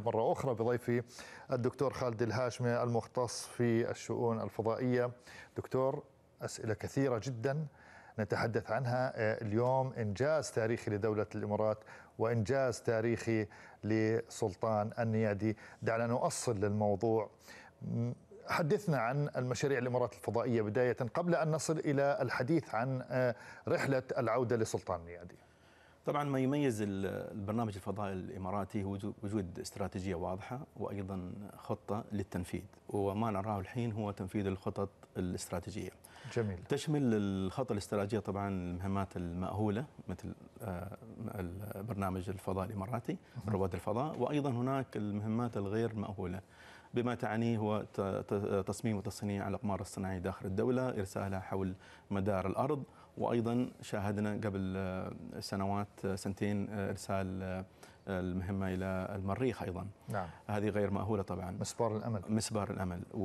نرحب مرة أخرى بضيفي الدكتور خالد الهاشمي المختص في الشؤون الفضائية دكتور أسئلة كثيرة جدا نتحدث عنها اليوم إنجاز تاريخي لدولة الإمارات وإنجاز تاريخي لسلطان النيادي دعنا نؤصل للموضوع حدثنا عن المشاريع الإمارات الفضائية بداية قبل أن نصل إلى الحديث عن آه، رحلة العودة لسلطان النيادي طبعا ما يميز البرنامج الفضائي الاماراتي هو وجود استراتيجيه واضحه وايضا خطه للتنفيذ وما نراه الحين هو تنفيذ الخطط الاستراتيجيه. جميل. تشمل الخطه الاستراتيجيه طبعا المهمات المأهوله مثل آه، برنامج الفضاء الاماراتي رواد الفضاء وايضا هناك المهمات الغير مأهوله بما تعنيه هو تصميم وتصنيع الاقمار الصناعيه داخل الدوله، ارسالها حول مدار الارض، وايضا شاهدنا قبل آه، سنوات آه، سنتين آه، ارسال المهمه الى المريخ ايضا نعم. هذه غير ماهوله طبعا مسبار الامل مسبار الامل و...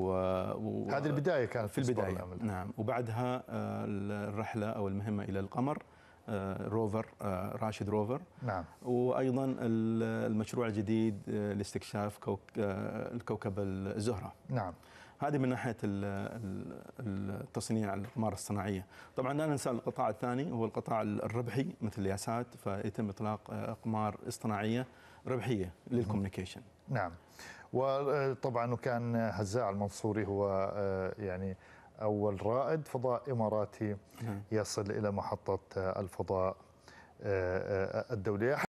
و... هذه البدايه كانت في البدايه الأمل. نعم وبعدها الرحله او المهمه الى القمر آه، روفر آه، راشد روفر نعم وايضا المشروع الجديد آه، لاستكشاف الكوكب الزهره نعم هذه من ناحيه التصنيع الاقمار الصناعيه طبعا لا ننسى القطاع الثاني هو القطاع الربحي مثل الياسات فيتم اطلاق اقمار اصطناعيه ربحيه للكوميونيكيشن نعم وطبعا وكان هزاع المنصوري هو يعني أول رائد فضاء إماراتي نعم. يصل إلى محطة الفضاء آه، آه، الدولية